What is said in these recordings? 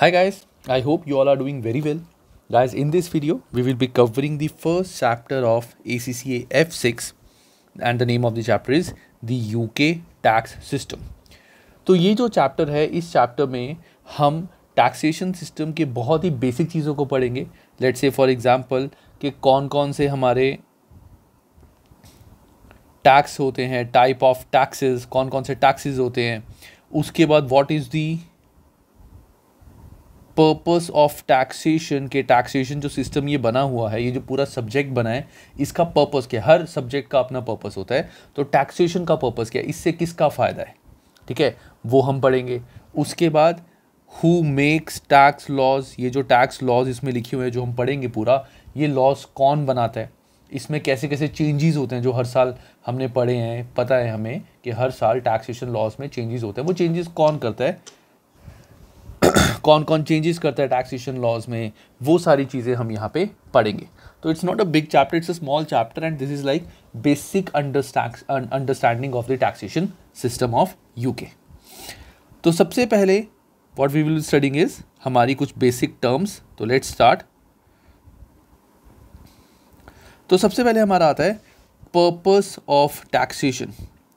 Hi guys, I hope you all are doing very well. Guys, in this video, we will be covering the first chapter of ACCA F6 and the name of the chapter is the UK tax system. तो ये जो chapter है इस chapter में हम taxation system के बहुत ही basic चीज़ों को पढ़ेंगे Let's say for example कि कौन कौन से हमारे tax होते हैं type of taxes, कौन कौन से taxes होते हैं उसके बाद what is the purpose of taxation के टैक्सेशन जो सिस्टम ये बना हुआ है ये जो पूरा सब्जेक्ट बना है इसका पर्पस क्या है हर सब्जेक्ट का अपना पर्पस होता है तो टैक्सेशन का पर्पस क्या है इससे किसका फ़ायदा है ठीक है वो हम पढ़ेंगे उसके बाद हु मेक्स टैक्स लॉज ये जो टैक्स लॉज इसमें लिखे हुए हैं जो हम पढ़ेंगे पूरा ये लॉज कौन बनाता है इसमें कैसे कैसे चेंजेस होते हैं जो हर साल हमने पढ़े हैं पता है हमें कि हर साल टैक्सेशन लॉज में चेंजेस होते हैं वो चेंजेस कौन करता है कौन कौन चेंजेस करता है टैक्सेशन लॉज में वो सारी चीज़ें हम यहाँ पे पढ़ेंगे तो it's not a big chapter it's a small chapter and this is like basic understanding of the taxation system of U तो सबसे पहले what we will studying is हमारी कुछ बेसिक टर्म्स तो लेट्स स्टार्ट तो सबसे पहले हमारा आता है पर्पस ऑफ टैक्सेशन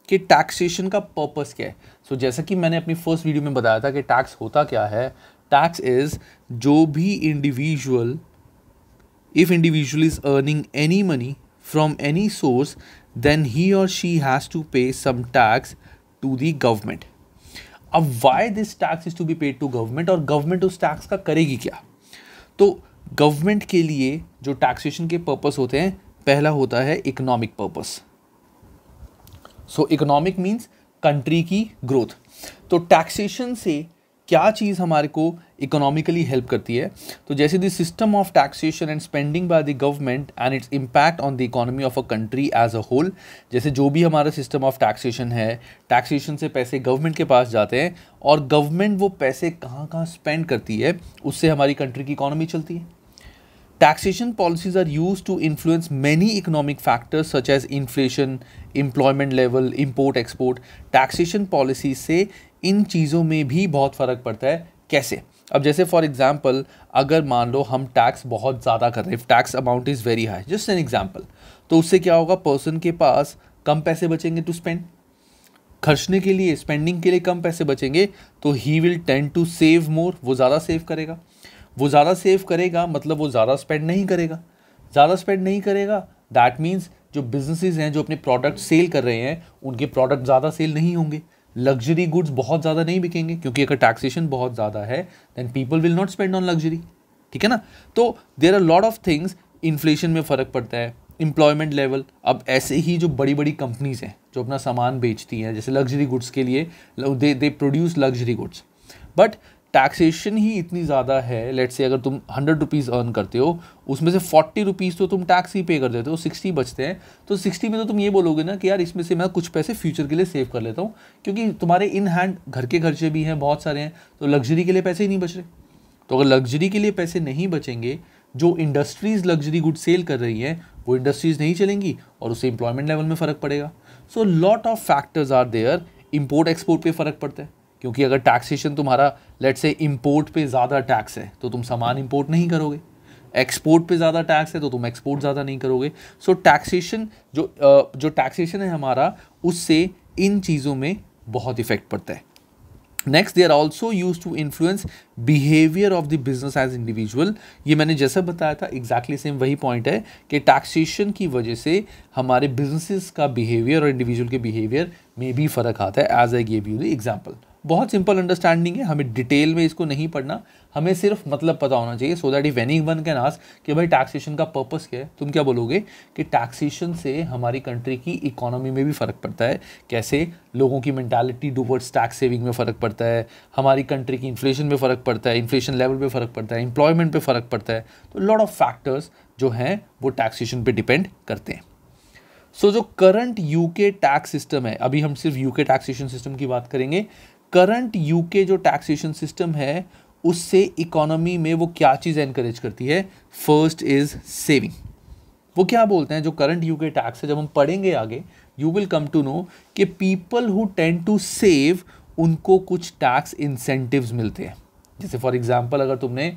कि टैक्सेशन का पर्पस क्या है सो so, जैसा कि मैंने अपनी फर्स्ट वीडियो में बताया था कि टैक्स होता क्या है टैक्स इज जो भी individual if individual is earning any money from any source then he और she has to pay some tax to the government अब why this tax is to be paid to government और government उस tax का करेगी क्या तो government के लिए जो टैक्सेशन के पर्पज होते हैं पहला होता है economic purpose so economic means country की ग्रोथ तो टैक्सेशन से क्या चीज़ हमारे को इकोनॉमिकली हेल्प करती है तो जैसे the system of taxation and spending by the government and its impact on the economy of a country as a whole जैसे जो भी हमारा सिस्टम ऑफ टैक्सेशन है टैक्सेशन से पैसे गवर्नमेंट के पास जाते हैं और गवर्नमेंट वो पैसे कहाँ कहाँ स्पेंड करती है उससे हमारी कंट्री की इकोनॉमी चलती है Taxation policies are used to influence many economic factors such as inflation, employment level, import export. Taxation policies से इन चीज़ों में भी बहुत फ़र्क पड़ता है कैसे अब जैसे फॉर एग्जाम्पल अगर मान लो हम टैक्स बहुत ज़्यादा कर रहे हैं tax amount is very high just an example तो उससे क्या होगा पर्सन के पास कम पैसे बचेंगे टू स्पेंड खर्चने के लिए स्पेंडिंग के लिए कम पैसे बचेंगे तो he will tend to save more वो ज़्यादा सेव करेगा वो ज़्यादा सेव करेगा मतलब वो ज़्यादा स्पेंड नहीं करेगा ज़्यादा स्पेंड नहीं करेगा दैट मीन्स जो बिजनेसेस हैं जो अपने प्रोडक्ट सेल कर रहे हैं उनके प्रोडक्ट ज़्यादा सेल नहीं होंगे लग्जरी गुड्स बहुत ज़्यादा नहीं बिकेंगे क्योंकि अगर टैक्सेशन बहुत ज़्यादा है then people will not spend on luxury ठीक है ना तो there are lot of things inflation में फ़र्क पड़ता है एम्प्लॉयमेंट लेवल अब ऐसे ही जो बड़ी बड़ी कंपनीज़ हैं जो अपना सामान बेचती हैं जैसे लग्जरी गुड्स के लिए they they produce luxury goods but taxation ही इतनी ज़्यादा है लेट से अगर तुम हंड्रेड रुपीज़ अर्न करते हो उसमें से फोर्टी रुपीज़ तो तुम टैक्स ही पे कर देते हो सिक्सटी बचते हैं तो सिक्सटी में तो तुम ये बोलोगे ना कि यार इसमें से मैं कुछ पैसे फ्यूचर के लिए सेव कर लेता हूँ क्योंकि तुम्हारे इन हैंड घर के खर्चे भी हैं बहुत सारे हैं तो लग्जरी के लिए पैसे ही नहीं बच रहे तो अगर लग्जरी के लिए पैसे नहीं बचेंगे जो इंडस्ट्रीज़ लग्जरी गुड सेल कर रही हैं वो इंडस्ट्रीज़ नहीं चलेंगी और उससे एम्प्लॉयमेंट लेवल में फ़र्क पड़ेगा so lot of factors are there import export पे फ़र्क पड़ता है क्योंकि अगर टैक्सेशन तुम्हारा लेट से इम्पोर्ट पे ज़्यादा टैक्स है तो तुम सामान इम्पोर्ट नहीं करोगे एक्सपोर्ट पे ज़्यादा टैक्स है तो तुम एक्सपोर्ट ज़्यादा नहीं करोगे सो so, टैक्सेशन जो जो टैक्सेशन है हमारा उससे इन चीज़ों में बहुत इफेक्ट पड़ता है next they are also use to influence behaviour of the business as individual ये मैंने जैसा बताया था एग्जैक्टली exactly सेम वही पॉइंट है कि टैक्सेशन की वजह से हमारे बिजनेसिस का बिहेवियर और इंडिविजुअल के बिहेवियर में भी फ़र्क आता है as I gave you the example बहुत सिंपल अंडरस्टैंडिंग है हमें डिटेल में इसको नहीं पढ़ना हमें सिर्फ मतलब पता होना चाहिए so that if any one can ask कि भाई टैक्सेशन का पर्पस क्या है तुम क्या बोलोगे कि टैक्सेशन से हमारी कंट्री की इकोनॉमी में भी फ़र्क पड़ता है कैसे लोगों की मैंटालिटी डूवर्ड्स टैक्स सेविंग में फ़र्क पड़ता है हमारी कंट्री की इन्फ्लेशन में फ़र्क पड़ता है इन्फ्लेशन लेवल पर फ़र्क पड़ता है एम्प्लॉयमेंट पर फ़र्क पड़ता है तो लॉट ऑफ फैक्टर्स जो हैं वो टैक्सेशन पर डिपेंड करते हैं सो so, जो करंट यूके टैक्स सिस्टम है अभी हम सिर्फ यूके टैक्सेशन सिस्टम की बात करेंगे करंट यूके जो टैक्सेशन सिस्टम है उससे इकोनॉमी में वो क्या चीज़ एनकरेज करती है फर्स्ट इज़ सेविंग वो क्या बोलते हैं जो करंट यू के टैक्स है जब हम पढ़ेंगे आगे you will come to know कि people who tend to save उनको कुछ टैक्स इंसेंटिव्स मिलते हैं जैसे फॉर एग्जाम्पल अगर तुमने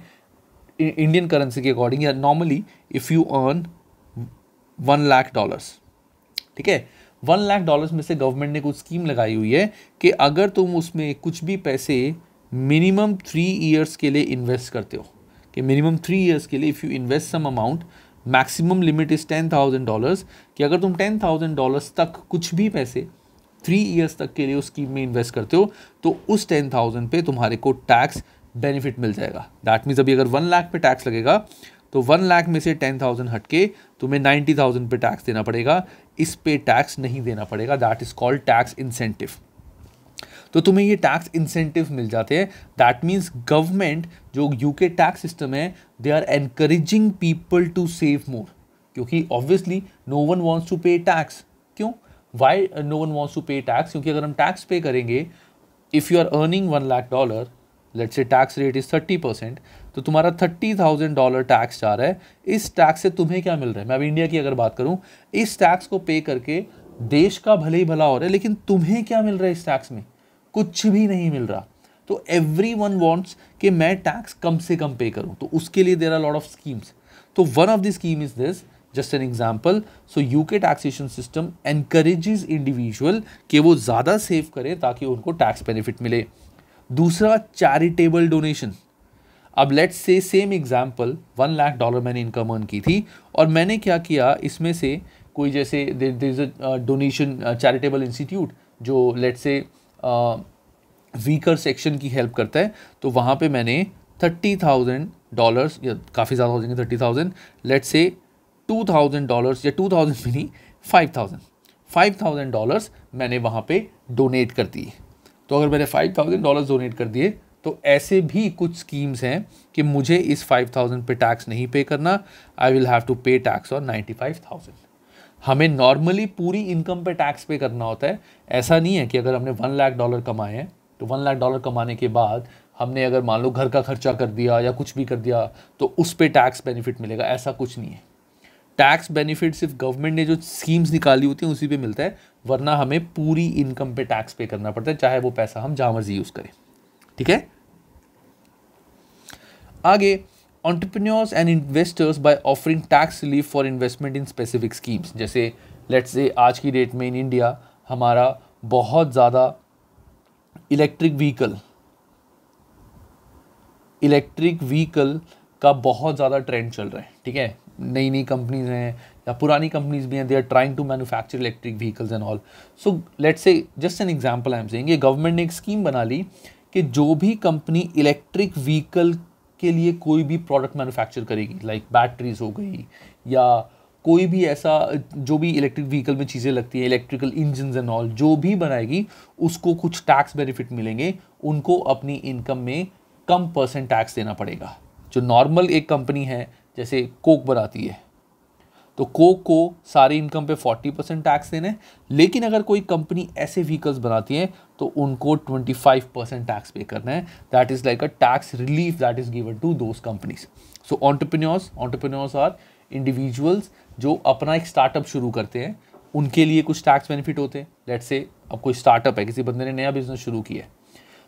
इंडियन करेंसी के अकॉर्डिंग या normally if you earn one lakh dollars ठीक है वन लाख डॉलर्स में से गवर्नमेंट ने कुछ स्कीम लगाई हुई है कि अगर तुम उसमें कुछ भी पैसे मिनिमम थ्री ईयर्स के लिए इन्वेस्ट करते हो कि मिनिमम थ्री ईयर्स के लिए if you invest some amount maximum limit is ten thousand dollars कि अगर तुम टेन थाउजेंड डॉलर्स तक कुछ भी पैसे थ्री ईयर्स तक के लिए उस स्कीम में इन्वेस्ट करते हो तो उस टेन थाउजेंड पे तुम्हारे को टैक्स बेनिफिट मिल जाएगा दैट मीन्स अभी अगर वन लाख पे टैक्स लगेगा तो वन लाख में से टेन थाउजेंड हट के तुम्हें नाइन्टी थाउजेंड पर टैक्स देना पड़ेगा इस पे टैक्स नहीं देना पड़ेगा that is called tax incentive तो तुम्हें ये टैक्स इंसेंटिव मिल जाते हैं दैट मीन्स गवर्नमेंट जो यूके टैक्स सिस्टम है they are encouraging people to save more क्योंकि obviously no one wants to pay tax क्यों why no one wants to pay tax क्योंकि अगर हम टैक्स पे करेंगे if you are earning one lakh dollar let say tax rate is thirty percent तो तुम्हारा thirty thousand dollar tax जा रहा है इस टैक्स से तुम्हें क्या मिल रहा है मैं अभी इंडिया की अगर बात करूँ इस टैक्स को पे करके देश का भले ही भला हो रहा है लेकिन तुम्हें क्या मिल रहा है इस टैक्स में कुछ भी नहीं मिल रहा तो एवरी वन वॉन्ट्स कि मैं टैक्स कम से कम पे करूँ तो उसके लिए there are lot of schemes तो one of the scheme is this just an example so U K taxation system encourage individual कि वो ज़्यादा सेव करें ताकि उनको टैक्स बेनिफिट मिले दूसरा चैरिटेबल डोनेशन अब let's say same example one lakh dollar मैंने इनकम अर्न की थी और मैंने क्या किया इसमें से कोई जैसे is a donation charitable institute जो लेट्स से वीकर सेक्शन की हेल्प करता है तो वहाँ पे मैंने थर्टी थाउजेंड डॉलर्स या काफ़ी ज़्यादा हो जाएंगे thirty thousand let say two thousand dollars या टू थाउजेंड भी नहीं five thousand five thousand dollars मैंने वहाँ पे डोनेट कर दिए तो अगर मैंने फाइव थाउजेंड डॉलर डोनेट कर दिए तो ऐसे भी कुछ स्कीम्स हैं कि मुझे इस फाइव थाउजेंड पे टैक्स नहीं पे करना I will have to pay tax और नाइन्टी फाइव थाउजेंड हमें नॉर्मली पूरी इनकम पे टैक्स पे करना होता है ऐसा नहीं है कि अगर हमने वन लाख डॉलर कमाए हैं तो वन लाख डॉलर कमाने के बाद हमने अगर मान लो घर का खर्चा कर दिया या कुछ भी कर दिया तो उस पर टैक्स बेनिफिट मिलेगा ऐसा कुछ नहीं है टैक्स बेनिफिट सिर्फ गवर्नमेंट ने जो स्कीम्स निकाली होती हैं उसी पे मिलता है वरना हमें पूरी इनकम पे टैक्स पे करना पड़ता है चाहे वो पैसा हम जहाँ मर्जी यूज़ करें ठीक है आगे entrepreneurs and investors by offering tax relief for investment in specific schemes जैसे लेट्स से आज की डेट में इन इंडिया हमारा बहुत ज़्यादा इलेक्ट्रिक व्हीकल इलेक्ट्रिक व्हीकल का बहुत ज़्यादा ट्रेंड चल रहा है ठीक है नई नई कंपनीज हैं या पुरानी कंपनीज भी हैं they are trying to manufacture electric vehicles and all so let say just an example I am saying ये गवर्नमेंट ने एक स्कीम बना ली कि जो भी कंपनी इलेक्ट्रिक व्हीकल के लिए कोई भी प्रोडक्ट मैन्युफैक्चर करेगी लाइक बैटरीज हो गई या कोई भी ऐसा जो भी इलेक्ट्रिक व्हीकल में चीज़ें लगती है इलेक्ट्रिकल इंजन एंड ऑल जो भी बनाएगी उसको कुछ टैक्स बेनिफिट मिलेंगे उनको अपनी इनकम में कम परसेंट टैक्स देना पड़ेगा जो नॉर्मल एक कंपनी है जैसे कोक बनाती है तो कोक को सारी इनकम पे 40 परसेंट टैक्स देना है लेकिन अगर कोई कंपनी ऐसे व्हीकल्स बनाती है तो उनको 25 परसेंट टैक्स पे करना है that is like a tax relief that is given to those companies so entrepreneurs entrepreneurs are individuals जो अपना एक स्टार्टअप शुरू करते हैं उनके लिए कुछ टैक्स बेनिफिट होते हैं लेट से अब कोई स्टार्टअप है किसी बंदे ने नया बिजनेस शुरू किया है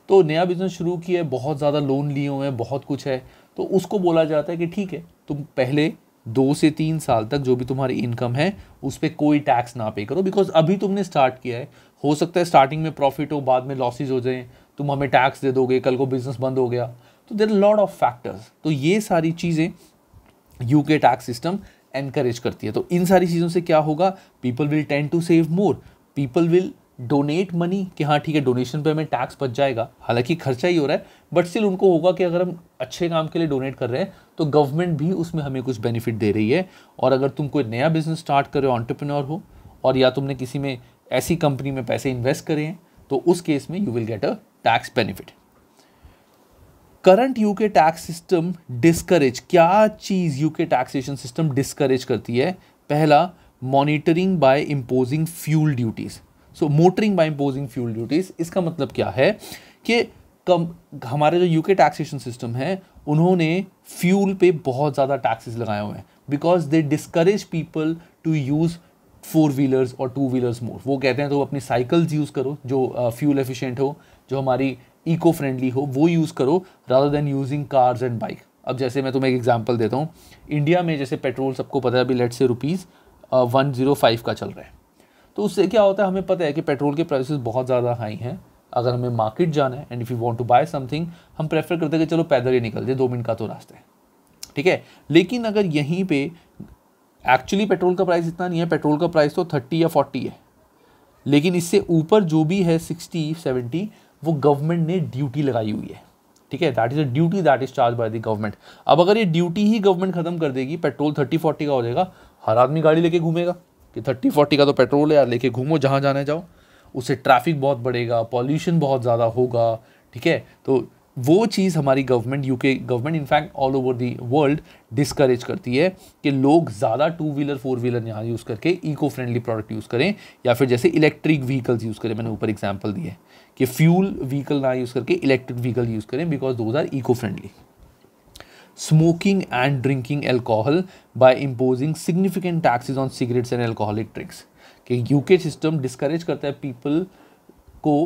तो नया बिजनेस शुरू किया है बहुत ज़्यादा लोन लिए हुए हैं बहुत कुछ है तो उसको बोला जाता है कि ठीक है तुम पहले दो से तीन साल तक जो भी तुम्हारी इनकम है उस पर कोई टैक्स ना पे करो बिकॉज अभी तुमने स्टार्ट किया है हो सकता है स्टार्टिंग में प्रॉफिट हो बाद में लॉसेज हो जाए तुम हमें टैक्स दे दोगे कल को बिजनेस बंद हो गया तो देर लॉट ऑफ फैक्टर्स तो ये सारी चीज़ें यू के टैक्स सिस्टम एनकरेज करती है तो इन सारी चीज़ों से क्या होगा people will tend to save more people will donate money कि हाँ ठीक है डोनेशन पे हमें टैक्स बच जाएगा हालांकि खर्चा ही हो रहा है बट स्टिल उनको होगा कि अगर हम अच्छे काम के लिए डोनेट कर रहे हैं तो गवर्नमेंट भी उसमें हमें कुछ बेनिफिट दे रही है और अगर तुम कोई नया बिजनेस स्टार्ट कर रहे हो ऑन्टरप्रनोर हो और या तुमने किसी में ऐसी कंपनी में पैसे इन्वेस्ट करे हैं तो उस केस में you will get a tax benefit current UK tax system discourage क्या चीज़ यूके टैक्सेशन सिस्टम डिस्करेज करती है पहला monitoring by imposing fuel duties so motoring by imposing fuel duties इसका मतलब क्या है कि कम हमारे जो यूके टैक्सेशन सिस्टम है उन्होंने फ्यूल पे बहुत ज़्यादा टैक्सेस लगाए हुए हैं because they discourage people to use four wheelers और टू व्हीलर्स मोर वो कहते हैं तो अपनी साइकिल्स यूज़ करो जो फ्यूल uh, एफिशिएंट हो जो हमारी इको फ्रेंडली हो वो यूज़ करो rather than using cars and bike अब जैसे मैं तुम्हें एक एग्जांपल देता हूँ इंडिया में जैसे पेट्रोल सबको पता है अभी लेट से रुपीज़ वन ज़ीरो फाइव का चल रहा है तो उससे क्या होता है हमें पता है कि पेट्रोल के प्राइसेस बहुत ज़्यादा हाई हैं अगर हमें मार्केट जाना है and if you want to buy something हम प्रेफर करते हैं कि चलो पैदल ही निकल जाए दो मिनट का तो रास्ता है ठीक है लेकिन अगर यहीं पे एक्चुअली पेट्रोल का प्राइस इतना नहीं है पेट्रोल का प्राइस तो थर्टी या फोर्टी है लेकिन इससे ऊपर जो भी है सिक्सटी सेवेंटी वो गवर्नमेंट ने ड्यूटी लगाई हुई है ठीक है that is a duty that is charge by the government अब अगर ये ड्यूटी ही गवर्नमेंट खत्म कर देगी पेट्रोल थर्टी फोर्टी का हो जाएगा हर आदमी गाड़ी लेके घूमेगा कि थर्टी फोर्टी का तो पेट्रोल है यार लेके घूमो जहाँ जाने जाओ उससे ट्रैफिक बहुत बढ़ेगा पॉल्यूशन बहुत ज़्यादा होगा ठीक है तो वो चीज़ हमारी government UK government in fact all over the world discourage करती है कि लोग ज़्यादा टू व्हीलर फोर व्हीलर यहाँ यूज़ करके इको फ्रेंडली प्रोडक्ट यूज़ करें या फिर जैसे इलेक्ट्रिक व्हीकल्स यूज़ करें मैंने ऊपर एग्जाम्पल दिए कि फ्यूल व्हीकल ना यूज़ करके इलेक्ट्रिक व्हीकल यूज़ करें because those are eco friendly smoking and drinking alcohol by imposing significant taxes on cigarettes and alcoholic drinks कि यूके सिस्टम डिस्करेज करता है पीपल को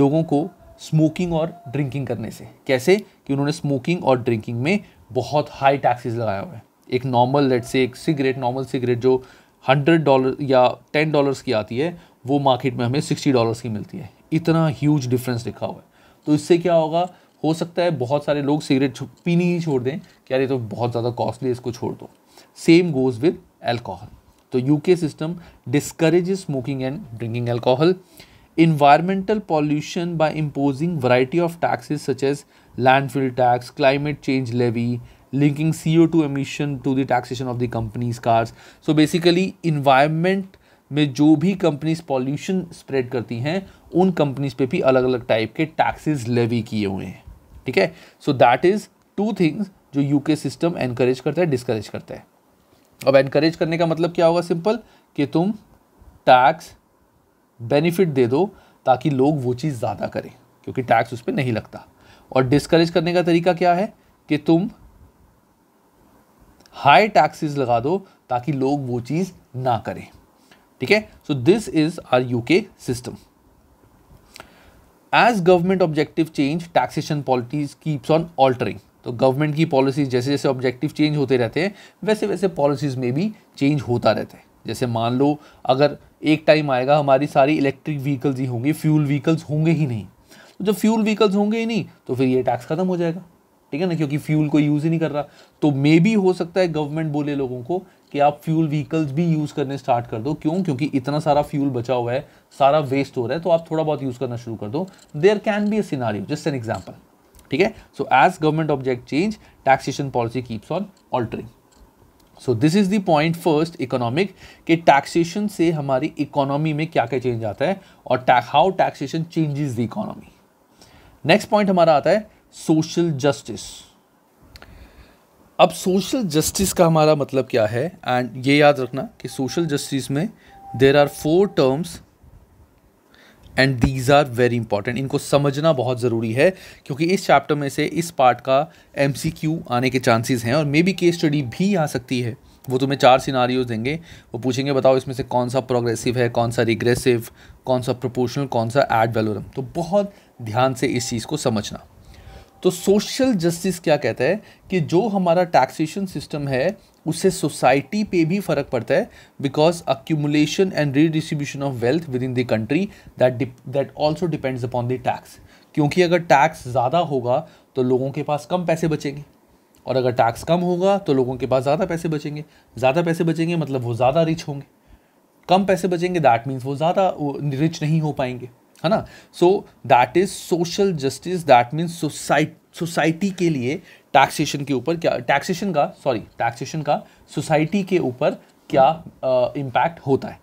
लोगों को स्मोकिंग और ड्रिंकिंग करने से कैसे कि उन्होंने स्मोकिंग और ड्रिंकिंग में बहुत हाई टैक्सेस लगाए हुए हैं एक नॉर्मल लेट से एक सिगरेट नॉर्मल सिगरेट जो हंड्रेड डॉलर या टेन डॉलर्स की आती है वो मार्केट में हमें सिक्सटी डॉलर्स की मिलती है इतना ह्यूज डिफरेंस लिखा हुआ है तो इससे क्या होगा हो सकता है बहुत सारे लोग सिगरेट पीनी ही छोड़ दें क्या ये तो बहुत ज़्यादा कॉस्टली इसको छोड़ दो सेम गोज़ विद एल्कोहल तो U K system discourage smoking and drinking alcohol environmental pollution by imposing variety of taxes such as landfill tax climate change levy linking C O two emission to the taxation of the companies cars so basically environment में जो भी companies pollution spread करती हैं उन companies पर भी अलग अलग टाइप के टैक्सेज लेवी किए हुए हैं ठीक है so that is two things जो यूके सिस्टम एनकरेज करता है डिस्करेज करता है अब एनकरेज करने का मतलब क्या होगा सिंपल कि तुम टैक्स बेनिफिट दे दो ताकि लोग वो चीज़ ज़्यादा करें क्योंकि टैक्स उस पर नहीं लगता और डिस्करेज करने का तरीका क्या है कि तुम हाई टैक्सेस लगा दो ताकि लोग वो चीज़ ना करें ठीक है so this is our UK system as government objective change taxation policies keeps on altering तो गवर्नमेंट की पॉलिसीज जैसे जैसे ऑब्जेक्टिव चेंज होते रहते हैं वैसे वैसे पॉलिसीज़ में भी चेंज होता रहता है जैसे मान लो अगर एक टाइम आएगा हमारी सारी इलेक्ट्रिक व्हीकल्स ही होंगे फ्यूल व्हीकल्स होंगे ही नहीं तो जब फ्यूल व्हीकल्स होंगे ही नहीं तो फिर ये टैक्स ख़त्म हो जाएगा ठीक है ना क्योंकि फ्यूल कोई यूज़ ही नहीं कर रहा तो मे भी हो सकता है गवर्नमेंट बोले लोगों को कि आप फ्यूल व्हीकल्स भी यूज़ करने स्टार्ट कर दो क्यों क्योंकि इतना सारा फ्यूल बचा हुआ है सारा वेस्ट हो रहा है तो आप थोड़ा बहुत यूज़ करना शुरू कर दो there can be a scenario just an example ठीक है so as government object change taxation policy keeps on altering so this is the point first economic कि टैक्सेशन से हमारी इकोनॉमी में क्या क्या चेंज आता है और how taxation changes the economy next point हमारा आता है सोशल जस्टिस अब सोशल जस्टिस का हमारा मतलब क्या है एंड ये याद रखना कि सोशल जस्टिस में there are four terms and these are very important इनको समझना बहुत ज़रूरी है क्योंकि इस चैप्टर में से इस पार्ट का एम आने के चांसेस हैं और मे बी केस स्टडी भी आ सकती है वो तुम्हें चार सिनारियोज देंगे वो पूछेंगे बताओ इसमें से कौन सा प्रोग्रेसिव है कौन सा रिग्रेसिव कौन सा प्रोपोर्शनल कौन सा एड वेलोरम तो बहुत ध्यान से इस चीज़ को समझना तो सोशल जस्टिस क्या कहता है कि जो हमारा टैक्सेशन सिस्टम है उससे सोसाइटी पे भी फ़र्क पड़ता है because accumulation and redistribution of wealth within the country that that also depends upon the tax क्योंकि अगर टैक्स ज़्यादा होगा तो लोगों के पास कम पैसे बचेंगे और अगर टैक्स कम होगा तो लोगों के पास ज़्यादा पैसे बचेंगे ज़्यादा पैसे बचेंगे मतलब वो ज़्यादा रिच होंगे कम पैसे बचेंगे दैट मीन्स वो ज़्यादा रिच नहीं हो पाएंगे है ना so that is social justice that means society society के लिए टैक्सेशन के ऊपर क्या टैक्सेशन का सॉरी टैक्सेशन का सोसाइटी के ऊपर क्या इम्पैक्ट uh, होता है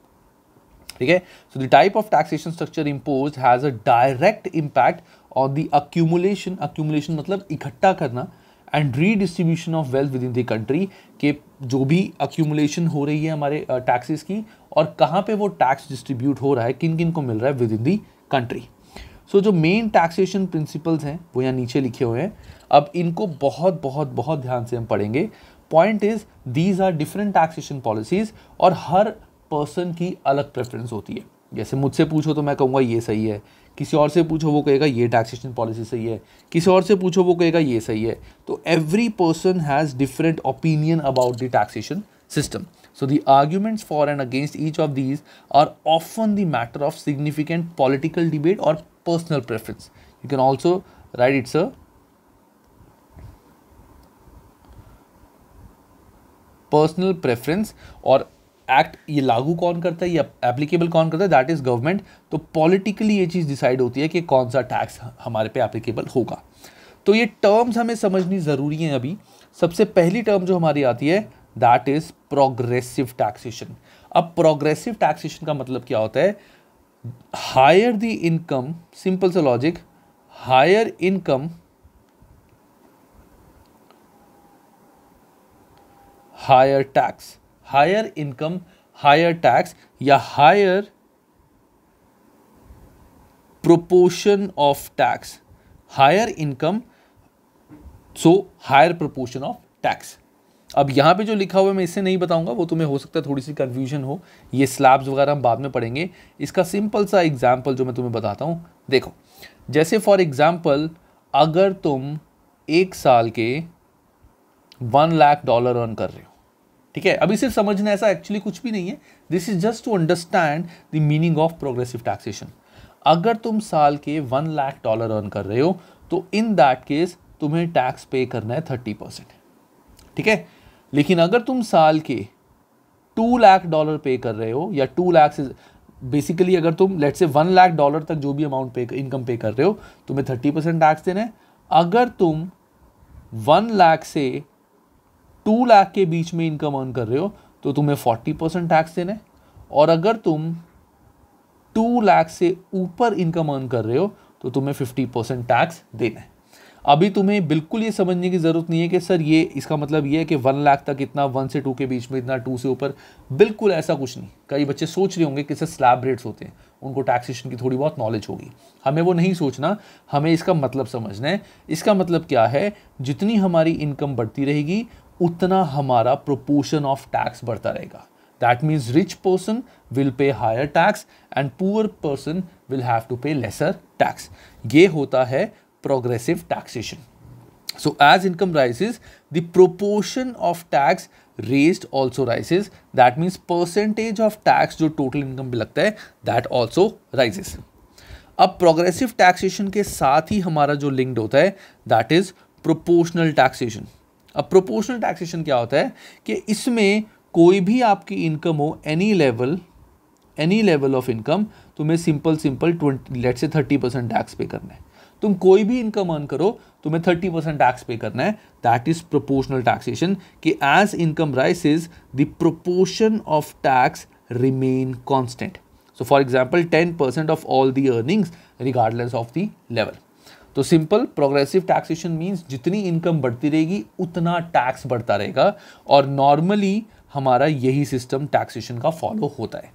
ठीक है so the type of taxation structure impose has a direct impact on the accumulation accumulation मतलब इकट्ठा करना and redistribution of wealth within the country के जो भी अक्यूमुलेशन हो रही है हमारे टैक्सेस uh, की और कहाँ पे वो टैक्स डिस्ट्रीब्यूट हो रहा है किन किन को मिल रहा है with in the country so जो मेन टैक्सेशन प्रिंसिपल्स हैं वो यहाँ नीचे लिखे हुए हैं अब इनको बहुत बहुत बहुत ध्यान से हम पढ़ेंगे point is these are different taxation policies और हर पर्सन की अलग प्रेफरेंस होती है जैसे मुझसे पूछो तो मैं कहूँगा ये सही है किसी और से पूछो वो कहेगा ये टैक्सेशन पॉलिसी सही है किसी और से पूछो वो कहेगा ये सही है तो every person has different opinion about the taxation system So the arguments for and against each of these are often the matter of significant political debate or personal preference. You can also write it sir personal preference और act ये लागू कौन करता है या applicable कौन करता है दैट इज़ गवर्नमेंट तो पॉलिटिकली ये चीज़ डिसाइड होती है कि कौन सा टैक्स हमारे पे एप्लीकेबल होगा तो ये टर्म्स हमें समझनी ज़रूरी है अभी सबसे पहली टर्म जो हमारी आती है दैट इज प्रोग्रेसिव टैक्सेशन अब प्रोग्रेसिव टैक्सेशन का मतलब क्या होता है हायर द इनकम सिंपल सा logic higher income higher tax higher income higher tax या higher proportion of tax higher income so higher proportion of tax अब यहाँ पे जो लिखा हुआ है मैं इसे नहीं बताऊंगा वो तुम्हें हो सकता है थोड़ी सी कन्फ्यूजन हो ये स्लैब्स वगैरह हम बाद में पढ़ेंगे इसका सिंपल सा एग्जाम्पल जो मैं तुम्हें बताता हूँ देखो जैसे फॉर एग्ज़ाम्पल अगर तुम एक साल के वन लाख डॉलर अर्न कर रहे हो ठीक है अभी सिर्फ समझना ऐसा एक्चुअली कुछ भी नहीं है this is just to understand the meaning of progressive taxation अगर तुम साल के वन लाख डॉलर अर्न कर रहे हो तो इन दैट केस तुम्हें टैक्स पे करना है थर्टी परसेंट ठीक है लेकिन अगर तुम साल के टू लाख डॉलर पे कर रहे हो या टू लाख से बेसिकली अगर तुम लेट से वन लाख डॉलर तक जो भी अमाउंट पे इनकम पे कर रहे हो तुम्हें थर्टी परसेंट टैक्स देना है अगर तुम वन लाख से टू लाख के बीच में इनकम अर्न कर रहे हो तो तुम्हें फोर्टी परसेंट टैक्स देना है और अगर तुम टू लाख से ऊपर इनकम अर्न कर रहे हो तो तुम्हें फिफ्टी परसेंट टैक्स देना है अभी तुम्हें बिल्कुल ये समझने की ज़रूरत नहीं है कि सर ये इसका मतलब ये है कि वन लाख तक इतना वन से टू के बीच में इतना टू से ऊपर बिल्कुल ऐसा कुछ नहीं कई बच्चे सोच रहे होंगे कि सर स्लैब रेट्स होते हैं उनको टैक्सेशन की थोड़ी बहुत नॉलेज होगी हमें वो नहीं सोचना हमें इसका मतलब समझना है इसका मतलब क्या है जितनी हमारी इनकम बढ़ती रहेगी उतना हमारा प्रोपोर्शन ऑफ टैक्स बढ़ता रहेगा that means rich person will pay higher tax and poor person will have to pay lesser tax ये होता है progressive taxation. So as income rises, the proportion of tax raised also rises. That means percentage of tax जो total income पे लगता है that also rises. अब progressive taxation के साथ ही हमारा जो linked होता है that is proportional taxation. अब proportional taxation क्या होता है कि इसमें कोई भी आपकी income हो any level any level of income तुम्हें simple simple twenty let's say thirty percent tax pay करना है तुम कोई भी इनकम अर्न करो तुम्हें थर्टी परसेंट टैक्स पे करना है दैट इज प्रोपोर्शनल टैक्सेशन कि as income rise is the proportion of tax remain constant so for example ten percent of all the earnings regardless of the level तो simple progressive taxation means जितनी income बढ़ती रहेगी उतना tax बढ़ता रहेगा और normally हमारा यही सिस्टम टैक्सेशन का फॉलो होता है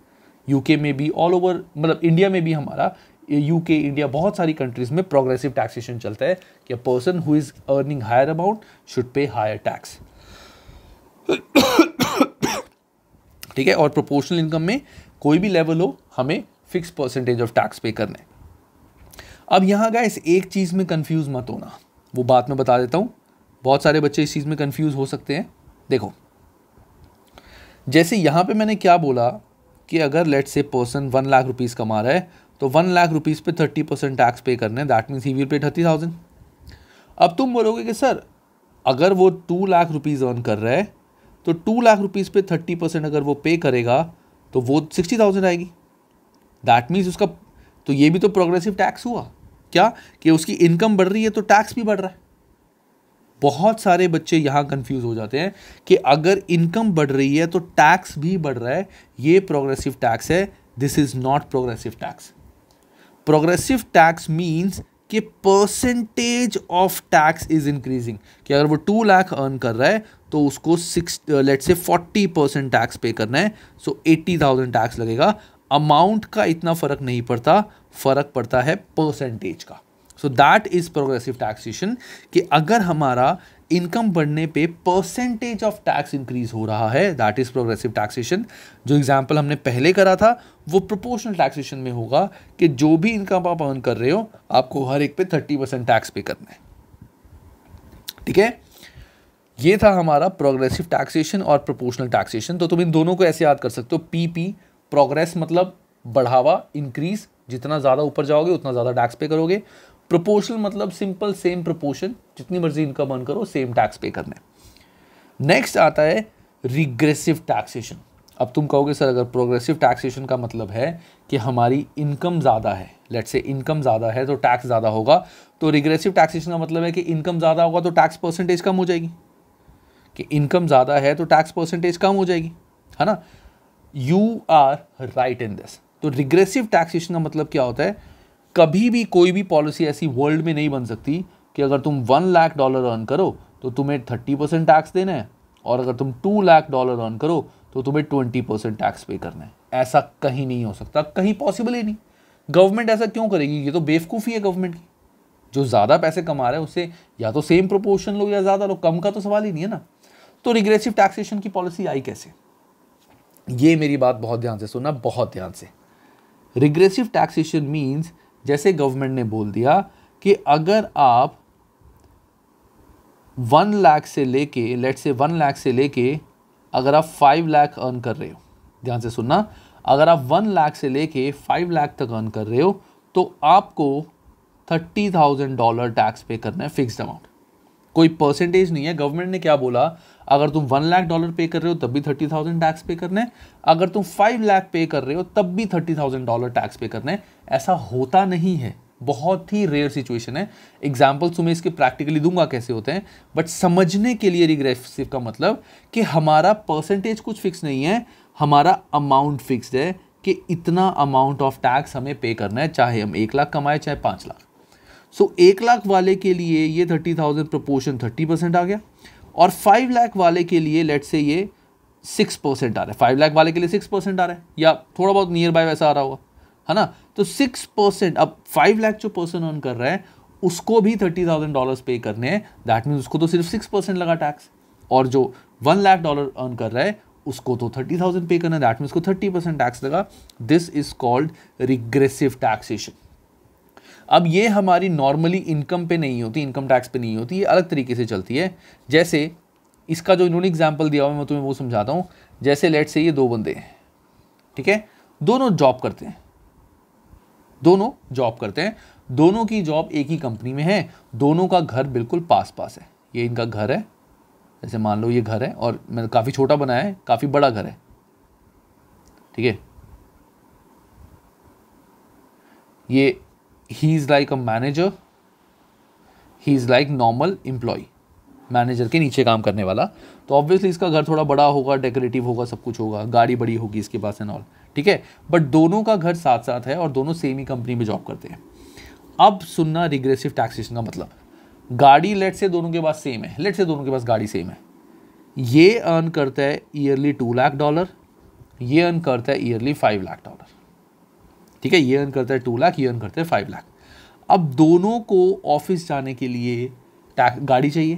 यूके में भी ऑल ओवर मतलब इंडिया में भी हमारा यूके इंडिया बहुत सारी कंट्रीज में प्रोग्रेसिव टैक्सेशन चलता है कि a person who is earning higher amount should pay higher tax ठीक है और प्रोपोर्शनल इनकम में कोई भी लेवल हो हमें fix percentage of tax pay करने अब यहां का इस एक चीज़ में कंफ्यूज मत होना वो बात मैं बता देता हूं बहुत सारे बच्चे इस चीज़ में कंफ्यूज हो सकते हैं देखो जैसे यहां पे मैंने क्या बोला कि अगर लेट से पर्सन वन लाख रुपीज़ कमा रहा है तो वन लाख रुपीज़ पे थर्टी परसेंट टैक्स पे करने हैं that means he will pay thirty thousand अब तुम बोलोगे कि सर अगर वो टू लाख रुपीज़ अर्न कर रहा है तो टू लाख रुपीज़ पे थर्टी परसेंट अगर वो पे करेगा तो वो सिक्सटी थाउजेंड आएगी दैट मीन्स उसका तो ये भी तो प्रोग्रेसिव टैक्स हुआ क्या कि उसकी इनकम बढ़ रही है तो टैक्स भी बढ़ रहा है बहुत सारे बच्चे यहाँ कंफ्यूज हो जाते हैं कि अगर इनकम बढ़ रही है तो टैक्स भी बढ़ रहा है ये प्रोग्रेसिव टैक्स है this is not progressive tax progressive tax means कि percentage of tax is increasing कि अगर वो टू लाख अर्न कर रहा है तो उसको six let's say forty percent tax pay करना है सो एट्टी थाउजेंड टैक्स लगेगा अमाउंट का इतना फ़र्क नहीं पड़ता फ़र्क पड़ता है परसेंटेज का so that is progressive taxation कि अगर हमारा इनकम बढ़ने पे परसेंटेज ऑफ टैक्स इंक्रीज हो रहा है दैट इज़ प्रोग्रेसिव टैक्सेशन जो एग्जांपल हमने पहले करा था वो प्रोपोर्शनल टैक्सेशन में होगा कि जो भी इनकम आप अर्न कर रहे हो आपको हर एक पे थर्टी परसेंट टैक्स पे करना है ठीक है ये था हमारा प्रोग्रेसिव टैक्सेशन और प्रोपोर्शनल टैक्सेशन तो तुम इन दोनों को ऐसे याद कर सकते हो पी पी प्रोग्रेस मतलब बढ़ावा इंक्रीज जितना ज़्यादा ऊपर जाओगे उतना ज़्यादा टैक्स पे करोगे प्रोपोर्शनल मतलब सिंपल सेम प्रोपोर्शन जितनी मर्जी इनकम अर्न करो सेम टैक्स पे करना है नेक्स्ट आता है रिग्रेसिव टैक्सेशन अब तुम कहोगे सर अगर प्रोग्रेसिव टैक्सेशन का मतलब है कि हमारी इनकम ज़्यादा है लेट से इनकम ज़्यादा है तो टैक्स ज़्यादा होगा तो रिग्रेसिव टैक्सेशन का मतलब है कि इनकम ज़्यादा होगा तो टैक्स परसेंटेज कम हो जाएगी कि इनकम ज़्यादा है तो टैक्स परसेंटेज कम हो जाएगी है ना you are right in this तो रिग्रेसिव टैक्सेशन का मतलब क्या होता है कभी भी कोई भी पॉलिसी ऐसी वर्ल्ड में नहीं बन सकती कि अगर तुम वन लाख डॉलर अर्न करो तो तुम्हें थर्टी परसेंट टैक्स देना है और अगर तुम टू लाख डॉलर अर्न करो तो तुम्हें ट्वेंटी परसेंट टैक्स पे करना है ऐसा कहीं नहीं हो सकता कहीं पॉसिबल ही नहीं गवर्नमेंट ऐसा क्यों करेगी ये तो बेवकूफ़ी है गवर्नमेंट की जो ज़्यादा पैसे कमा रहे हैं उससे या तो सेम प्रोपोर्शन लो या ज़्यादा लो कम का तो सवाल ही नहीं है ना तो रिग्रेसिव टैक्सेशन की पॉलिसी आई कैसे ये मेरी बात बहुत ध्यान से सुनना बहुत ध्यान से रिग्रेसिव टैक्सेशन मीन्स जैसे गवर्नमेंट ने बोल दिया कि अगर आप वन लाख से लेके लेट से वन लाख से लेके अगर आप फाइव लाख अर्न कर रहे हो ध्यान से सुनना अगर आप वन लाख से लेके फाइव लाख तक अर्न कर रहे हो तो आपको thirty thousand dollar tax pay करना है फिक्स्ड अमाउंट कोई परसेंटेज नहीं है गवर्नमेंट ने क्या बोला अगर तुम वन लाख डॉलर पे कर रहे हो तब भी थर्टी थाउजेंड टैक्स पे करना है अगर तुम फाइव लाख पे कर रहे हो तब भी thirty thousand dollar tax pay करना है ऐसा होता नहीं है बहुत ही रेयर सिचुएशन है एग्जाम्पल्स तुम्हें इसके प्रैक्टिकली दूंगा कैसे होते हैं बट समझने के लिए रिग्रेसिव का मतलब कि हमारा परसेंटेज कुछ फिक्स नहीं है हमारा अमाउंट फिक्सड है कि इतना अमाउंट ऑफ टैक्स हमें पे करना है चाहे हम एक लाख कमाए चाहे पाँच लाख सो so, एक लाख वाले के लिए ये thirty thousand proportion thirty percent आ गया और फाइव लाख वाले के लिए लेट से ये सिक्स परसेंट आ रहा है फाइव लाख वाले के लिए सिक्स परसेंट आ रहा है या थोड़ा बहुत नियर बाय वैसा आ रहा होगा है ना तो सिक्स परसेंट अब फाइव लाख जो पर्सन अर्न कर रहा है उसको भी थर्टी थाउजेंड डॉलर पे करने हैं दैट मीन्स उसको तो सिर्फ सिक्स परसेंट लगा टैक्स और जो वन लाख डॉलर अर्न कर रहा है उसको तो थर्टी थाउजेंड पे करना है दैट मीन्स को थर्टी परसेंट टैक्स लगा this is called regressive taxation अब ये हमारी नॉर्मली इनकम पे नहीं होती इनकम टैक्स पे नहीं होती ये अलग तरीके से चलती है जैसे इसका जो इन्होंने एग्जाम्पल दिया हुआ मैं तुम्हें वो समझाता हूँ जैसे लेट से ये दो बंदे हैं ठीक है दोनों जॉब करते हैं दोनों जॉब करते हैं दोनों की जॉब एक ही कंपनी में है दोनों का घर बिल्कुल पास पास है ये इनका घर है जैसे मान लो ये घर है और मैंने काफ़ी छोटा बनाया है काफ़ी बड़ा घर है ठीक है ये he is like a manager he is like normal employee manager के नीचे काम करने वाला तो ऑब्वियसली इसका घर थोड़ा बड़ा होगा डेकोरेटिव होगा सब कुछ होगा गाड़ी बड़ी होगी इसके पास एंड ऑल ठीक है बट दोनों का घर साथ साथ है और दोनों सेम ही कंपनी में जॉब करते हैं अब सुनना रिग्रेसिव टैक्सेशन का मतलब गाड़ी लेट से दोनों के पास सेम है लेट से दोनों के पास गाड़ी सेम है ये अर्न करता है ईयरली टू लाख डॉलर ये अर्न करता है ईयरली फाइव लाख डॉलर ठीक है ये अर्न करता है टू लाख ये अर्न करता है फाइव लाख अब दोनों को ऑफिस जाने के लिए गाड़ी चाहिए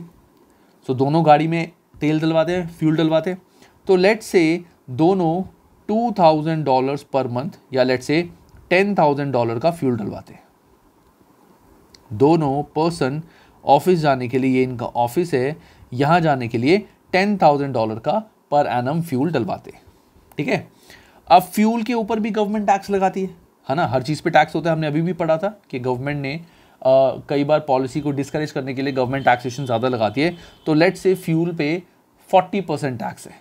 सो so, दोनों गाड़ी में तेल डलवाते हैं फ्यूल डलवाते हैं तो लेट से दोनों two thousand dollar per month या let's say ten thousand dollar का फ्यूल डलवाते हैं दोनों पर्सन ऑफिस जाने के लिए ये इनका ऑफिस है यहाँ जाने के लिए टेन थाउजेंड डॉलर का पर एनम फ्यूल डलवाते हैं ठीक है अब फ्यूल के ऊपर भी गवर्नमेंट टैक्स लगाती है है ना हर चीज़ पे टैक्स होता है हमने अभी भी पढ़ा था कि गवर्नमेंट ने आ, कई बार पॉलिसी को डिस्करेज करने के लिए गवर्नमेंट टैक्सेशन ज़्यादा लगाती है तो लेट से फ्यूल पे फोर्टी परसेंट टैक्स है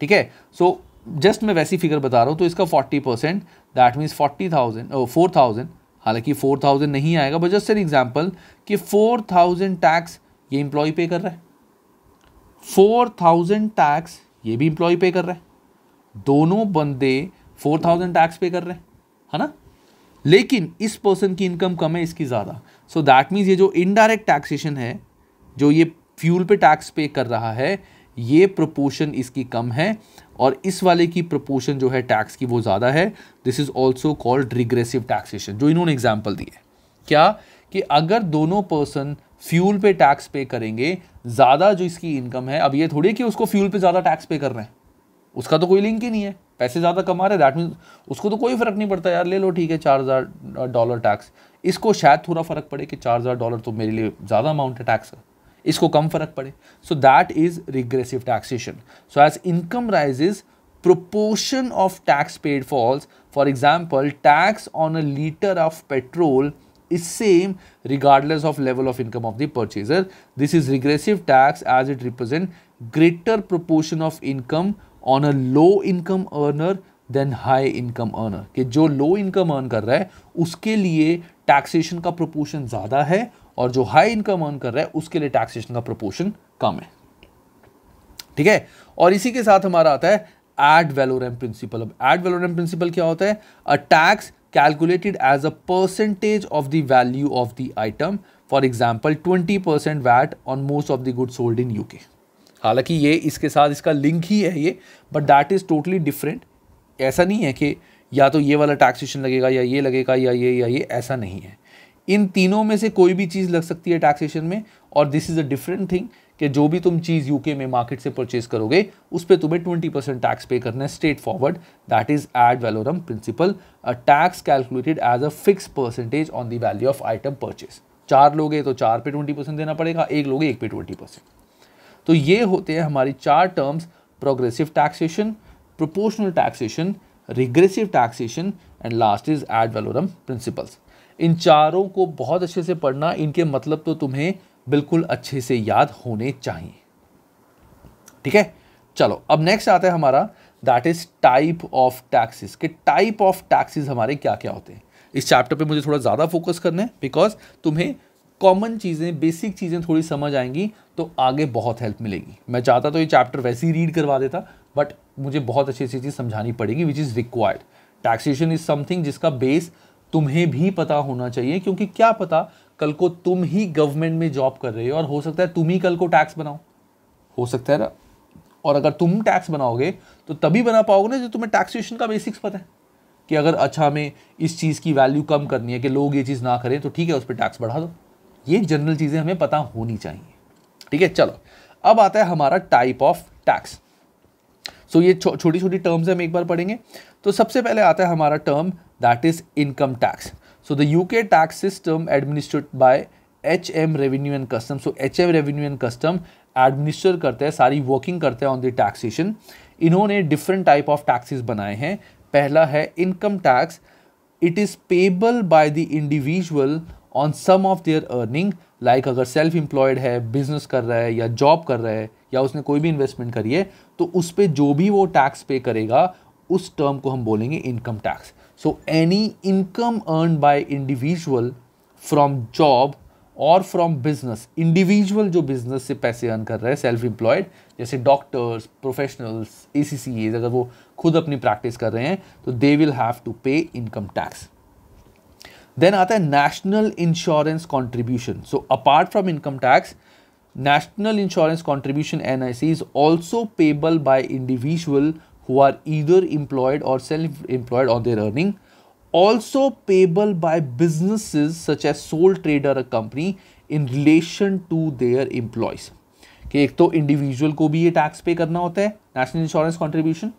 ठीक है सो जस्ट मैं वैसी फिगर बता रहा हूँ तो इसका forty percent that means forty thousand four thousand हालांकि फोर थाउजेंड नहीं आएगा बट जस्ट एन एग्जाम्पल कि फोर थाउजेंड टैक्स ये इम्प्लॉय पे कर रहा है फोर थाउजेंड टैक्स ये भी इम्प्लॉय पे कर रहा है दोनों बंदे फोर थाउजेंड टैक्स पे कर रहे हैं है ना लेकिन इस पर्सन की इनकम कम है इसकी ज़्यादा सो दैट मीन्स ये जो इनडायरेक्ट टैक्सेशन है जो ये फ्यूल पे टैक्स पे कर रहा है ये प्रोपोर्शन इसकी कम है और इस वाले की प्रोपोर्शन जो है टैक्स की वो ज़्यादा है this is also called regressive taxation जो इन्होंने एग्जाम्पल दी है क्या कि अगर दोनों पर्सन फ्यूल पे टैक्स पे करेंगे ज़्यादा जो इसकी इनकम है अब ये थोड़ी कि उसको फ्यूल पे ज़्यादा टैक्स पे कर रहे हैं उसका तो कोई लिंक ही नहीं है पैसे ज़्यादा कमा रहे दैट मीन उसको तो कोई फ़र्क नहीं पड़ता यार ले लो ठीक है चार हज़ार डॉलर टैक्स इसको शायद थोड़ा फ़र्क पड़े कि चार हज़ार डॉलर तो मेरे लिए ज़्यादा अमाउंट है टैक्स का इसको कम फ़र्क पड़े so that is regressive taxation so as income rises proportion of tax paid falls for example tax on a litre of petrol is same regardless of level of income of the purchaser this is regressive tax as it represent greater proportion of income on a low income earner than high income earner कि जो low income earn कर रहा है उसके लिए taxation का proportion ज़्यादा है और जो हाई इनकम अर्न कर रहा है उसके लिए टैक्सेशन का प्रोपोर्शन कम है ठीक है और इसी के साथ हमारा आता है एड वेलोरम प्रिंसिपल अब एड वेलोरम प्रिंसिपल क्या होता है a tax calculated as a percentage of the value of the item for example twenty percent VAT on most of the good sold in UK हालांकि ये इसके साथ इसका link ही है ये but that is totally different ऐसा नहीं है कि या तो ये वाला टैक्सेशन लगेगा या ये लगेगा या ये या ये ऐसा नहीं है इन तीनों में से कोई भी चीज़ लग सकती है टैक्सेशन में और this is a different thing कि जो भी तुम चीज़ यूके में मार्केट से परचेज करोगे उस पर तुम्हें ट्वेंटी परसेंट टैक्स पे करना है straightforward that is ad valorem principle a tax calculated as a fix percentage on the value of item purchase चार लोगे तो चार पे ट्वेंटी परसेंट देना पड़ेगा एक लोगे एक पे ट्वेंटी परसेंट तो ये होते हैं हमारी चार terms progressive taxation proportional taxation regressive taxation and last is ad valorem principles इन चारों को बहुत अच्छे से पढ़ना इनके मतलब तो तुम्हें बिल्कुल अच्छे से याद होने चाहिए ठीक है चलो अब नेक्स्ट आता है हमारा that is type of taxes के टाइप ऑफ टैक्सेस हमारे क्या क्या होते हैं इस चैप्टर पे मुझे थोड़ा ज़्यादा फोकस करना है बिकॉज तुम्हें कॉमन चीज़ें बेसिक चीज़ें थोड़ी समझ आएंगी तो आगे बहुत हेल्प मिलेगी मैं चाहता तो ये चैप्टर वैसे ही रीड करवा देता बट मुझे बहुत अच्छी अच्छी चीज़ समझानी पड़ेगी which is required taxation is something जिसका बेस तुम्हें भी पता होना चाहिए क्योंकि क्या पता कल को तुम ही गवर्नमेंट में जॉब कर रहे हो और हो सकता है तुम ही कल को टैक्स बनाओ हो सकता है ना और अगर तुम टैक्स बनाओगे तो तभी बना पाओगे ना जो तुम्हें टैक्सेशन का बेसिक्स पता है कि अगर अच्छा हमें इस चीज़ की वैल्यू कम करनी है कि लोग ये चीज़ ना करें तो ठीक है उस पर टैक्स बढ़ा दो ये जनरल चीज़ें हमें पता होनी चाहिए ठीक है चलो अब आता है हमारा टाइप ऑफ टैक्स सो ये छोटी छोटी टर्म्स हम एक बार पढ़ेंगे तो सबसे पहले आता है हमारा term that is income tax so the UK tax system administrate by H M revenue and custom so H M revenue and custom administer करते हैं सारी वर्किंग करते हैं ऑन द टैक्सेशन इन्होंने डिफरेंट टाइप ऑफ टैक्सेस बनाए हैं पहला है income tax it is payable by the individual on some of their earning like like अगर सेल्फ एम्प्लॉयड है बिजनेस कर रहा है या जॉब कर रहा है या उसने कोई भी इन्वेस्टमेंट करी है तो उस पर जो भी वो टैक्स पे करेगा उस टर्म को हम बोलेंगे income tax so any income earn by individual from job और फ्रॉम बिजनेस इंडिविजुअल जो बिजनेस से पैसे अर्न कर रहे हैं सेल्फ एम्प्लॉयड जैसे डॉक्टर्स प्रोफेशनल्स ए अगर वो खुद अपनी प्रैक्टिस कर रहे हैं तो they will have to pay income tax then आता है national insurance contribution so apart from income tax national insurance contribution N I C is also payable by individual who are either employed और self employed on their earning also payable by business such as sole trader a company in relation to their employees कि एक तो individual को भी ये tax pay करना होता है नेशनल इंश्योरेंस कॉन्ट्रीब्यूशन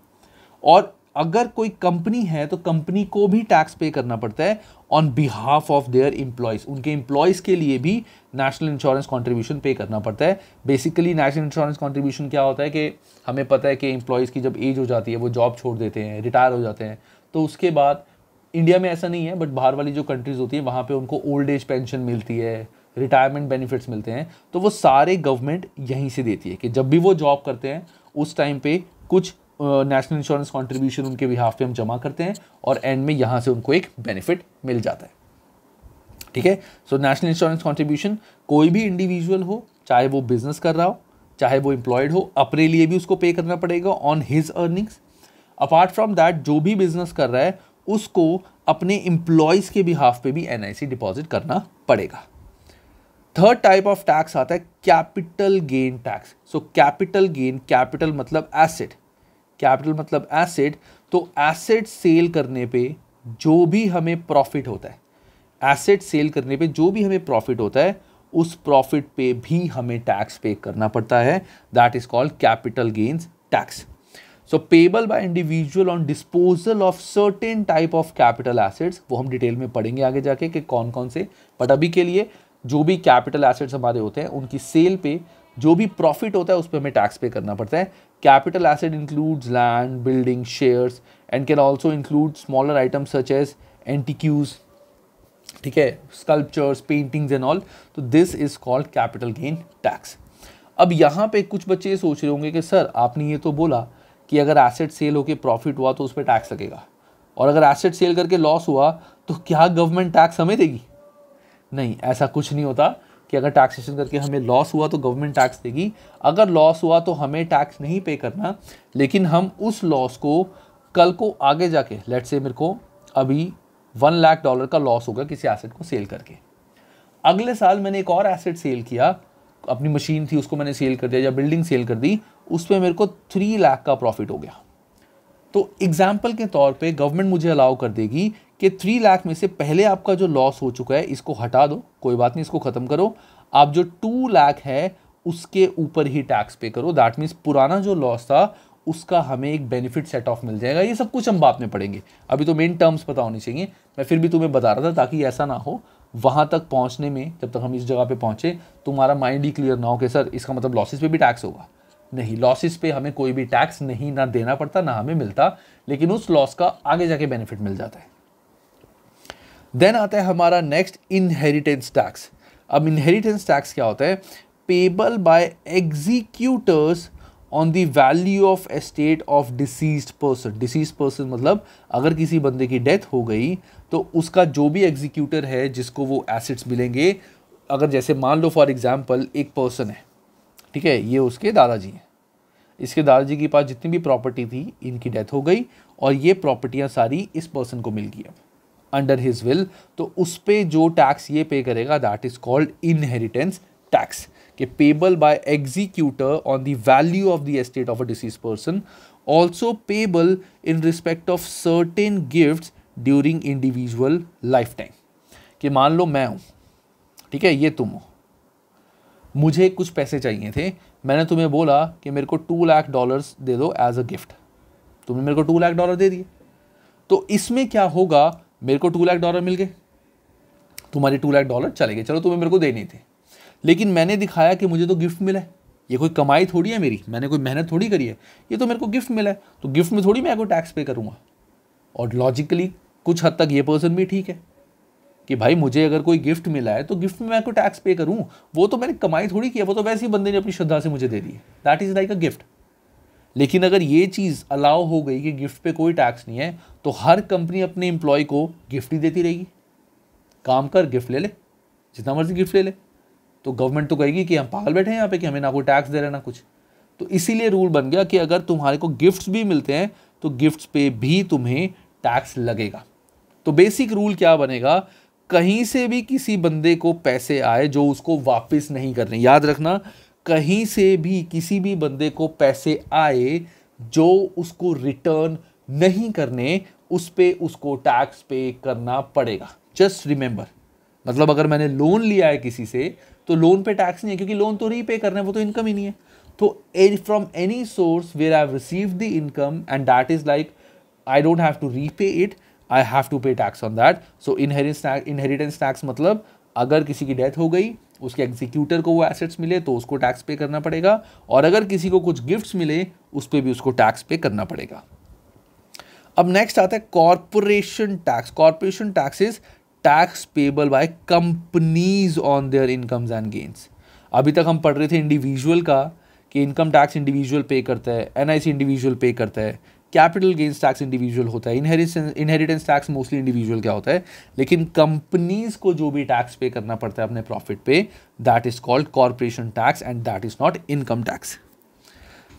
और अगर कोई कंपनी है तो कंपनी को भी टैक्स पे करना पड़ता है on behalf of their employees उनके इंप्लॉयज के लिए भी नेशनल इंश्योरेंस कॉन्ट्रीब्यूशन पे करना पड़ता है बेसिकली नेशनल इंश्योरेंस कॉन्ट्रीब्यूशन क्या होता है कि हमें पता है कि एम्प्लॉयज़ की जब एज हो जाती है वो जॉब छोड़ देते हैं रिटायर हो जाते हैं तो उसके बाद इंडिया में ऐसा नहीं है बट बाहर वाली जो कंट्रीज़ होती है वहाँ पर उनको ओल्ड एज पेंशन मिलती है रिटायरमेंट बेनिफिट्स मिलते हैं तो वो सारे गवर्नमेंट यहीं से देती है कि जब भी वो जॉब करते हैं उस टाइम पे कुछ नेशनल इंश्योरेंस कॉन्ट्रीब्यूशन उनके बिहाफ पे हम जमा करते हैं और एंड में यहाँ से उनको एक बेनिफिट मिल जाता है ठीक है सो नेशनल इंश्योरेंस कॉन्ट्रीब्यूशन कोई भी इंडिविजुअल हो चाहे वो बिजनेस कर रहा हो चाहे वो एम्प्लॉयड हो अपने लिए भी उसको पे करना पड़ेगा on his earnings apart from that जो भी बिजनेस कर रहा है उसको अपने इंप्लॉयज के बिहाफ पे भी एन डिपॉजिट करना पड़ेगा थर्ड टाइप ऑफ टैक्स आता है capital gain tax so capital gain capital मतलब एसेट कैपिटल मतलब एसेट तो एसेट सेल करने पे जो भी हमें प्रॉफिट होता है एसेट सेल करने पे जो भी हमें प्रॉफिट होता है उस प्रॉफिट पे भी हमें टैक्स पे करना पड़ता है that is called capital gains tax so payable by individual on disposal of certain type of capital assets वो हम डिटेल में पढ़ेंगे आगे जाके कि कौन कौन से बट अभी के लिए जो भी कैपिटल एसेट्स हमारे होते हैं उनकी सेल पे जो भी प्रॉफिट होता है उस पर हमें टैक्स पे करना पड़ता है capital asset includes land building shares and can also include smaller items such as antiques ठीक है स्कल्पचर्स पेंटिंग्स एंड ऑल तो this is called capital gain tax अब यहाँ पे कुछ बच्चे ये सोच रहे होंगे कि सर आपने ये तो बोला कि अगर एसेट सेल होकर प्रॉफिट हुआ तो उस पर टैक्स लगेगा और अगर एसेट सेल करके लॉस हुआ तो क्या गवर्नमेंट टैक्स हमें देगी नहीं ऐसा कुछ नहीं होता कि अगर टैक्सेशन करके हमें लॉस हुआ तो गवर्नमेंट टैक्स देगी अगर लॉस हुआ तो हमें टैक्स नहीं पे करना लेकिन हम उस लॉस को कल को आगे जाके लेट से मेरे को अभी वन लाख डॉलर का लॉस होगा किसी एसेट को सेल करके अगले साल मैंने एक और एसेट सेल किया अपनी मशीन थी उसको मैंने सेल कर दिया या बिल्डिंग सेल कर दी उस पर मेरे को थ्री लाख का प्रॉफिट हो गया तो एग्जाम्पल के तौर पर गवर्नमेंट मुझे अलाउ कर देगी कि थ्री लाख में से पहले आपका जो लॉस हो चुका है इसको हटा दो कोई बात नहीं इसको ख़त्म करो आप जो टू लाख है उसके ऊपर ही टैक्स पे करो दैट मीन्स पुराना जो लॉस था उसका हमें एक बेनिफिट सेट ऑफ मिल जाएगा ये सब कुछ हम बाद में पढ़ेंगे अभी तो मेन टर्म्स पता होने चाहिए मैं फिर भी तुम्हें बता रहा था ताकि ऐसा ना हो वहाँ तक पहुँचने में जब तक हम इस जगह पर पहुँचे तुम्हारा माइंड ही क्लियर ना हो कि सर इसका मतलब लॉसेज पर भी टैक्स होगा नहीं लॉसेस पे हमें कोई भी टैक्स नहीं ना देना पड़ता ना हमें मिलता लेकिन उस लॉस का आगे जाके बेनिफिट मिल जाता है देन आता है हमारा नेक्स्ट इनहेरिटेंस टैक्स अब इनहेरिटेंस टैक्स क्या होता है payable by executors on the value of estate of deceased person deceased person मतलब अगर किसी बंदे की डेथ हो गई तो उसका जो भी एग्जीक्यूटर है जिसको वो एसेट्स मिलेंगे अगर जैसे मान लो फॉर एग्जाम्पल एक पर्सन है ठीक है ये उसके दादाजी हैं इसके दादाजी के पास जितनी भी प्रॉपर्टी थी इनकी डेथ हो गई और ये प्रॉपर्टियाँ सारी इस पर्सन को मिल गई अब अंडर हिज विल तो उस पर जो टैक्स ये पे करेगा that is called inheritance tax के payable by executor on the value of the estate of a deceased person also payable in respect of certain gift during individual lifetime कि मान लो मैं हूँ ठीक है ये तुम हो मुझे कुछ पैसे चाहिए थे मैंने तुम्हें बोला कि मेरे को टू लाख डॉलर्स दे दो एज अ गिफ्ट तुमने मेरे को टू लाख डॉलर दे दिए तो इसमें क्या होगा मेरे को टू लाख डॉलर मिल गए तुम्हारे टू लाख डॉलर चले गए चलो तुम्हें मेरे को देने थे लेकिन मैंने दिखाया कि मुझे तो गिफ्ट मिला है ये कोई कमाई थोड़ी है मेरी मैंने कोई मेहनत थोड़ी करी है ये तो मेरे को गिफ्ट मिला है तो गिफ्ट में थोड़ी मैं आपको टैक्स पे करूँगा और लॉजिकली कुछ हद तक ये पर्सन भी ठीक है कि भाई मुझे अगर कोई गिफ्ट मिला है तो गिफ्ट में मैं कोई टैक्स पे करूँ वो तो मैंने कमाई थोड़ी की है वो तो वैसे ही बंदे ने अपनी श्रद्धा से मुझे दे दी that is like a gift लेकिन अगर ये चीज़ अलाउ हो गई कि गिफ्ट पे कोई टैक्स नहीं है तो हर कंपनी अपने एम्प्लॉय को गिफ्ट ही देती रहेगी काम कर गिफ्ट ले ले जितना मर्जी गिफ्ट ले ले तो गवर्नमेंट तो कहेगी कि हम पागल बैठे हैं यहाँ पे कि हमें ना कोई टैक्स दे रहे ना कुछ तो इसीलिए रूल बन गया कि अगर तुम्हारे को गिफ्ट्स भी मिलते हैं तो गिफ्ट्स पे भी तुम्हें टैक्स लगेगा तो बेसिक रूल क्या बनेगा कहीं से भी किसी बंदे को पैसे आए जो उसको वापस नहीं कर रहे याद रखना कहीं से भी किसी भी बंदे को पैसे आए जो उसको रिटर्न नहीं करने उस पर उसको टैक्स पे करना पड़ेगा जस्ट रिमेंबर मतलब अगर मैंने लोन लिया है किसी से तो लोन पे टैक्स नहीं है क्योंकि लोन तो रीपे करना है वो तो इनकम ही नहीं है तो from any source where I have receive the income and that is like I don't have to repay it I have to pay tax on that so inherit inheritance tax मतलब अगर किसी की death हो गई उसके executor को वो assets मिले तो उसको टैक्स पे करना पड़ेगा और अगर किसी को कुछ गिफ्ट्स मिले उस पर भी उसको टैक्स पे करना पड़ेगा अब नेक्स्ट आता है corporation tax corporation tax is tax payable by companies on their incomes and gains अभी तक हम पढ़ रहे थे इंडिविजुअल का कि इनकम टैक्स इंडिविजुअल पे करता है एनआईसी इंडिविजुअल पे करता है कैपिटल गेंस टैक्स इंडिविजुअल होता है inheritance inheritance tax mostly individual क्या होता है लेकिन कंपनीज को जो भी टैक्स पे करना पड़ता है अपने प्रॉफिट पे that is called corporation tax and that is not income tax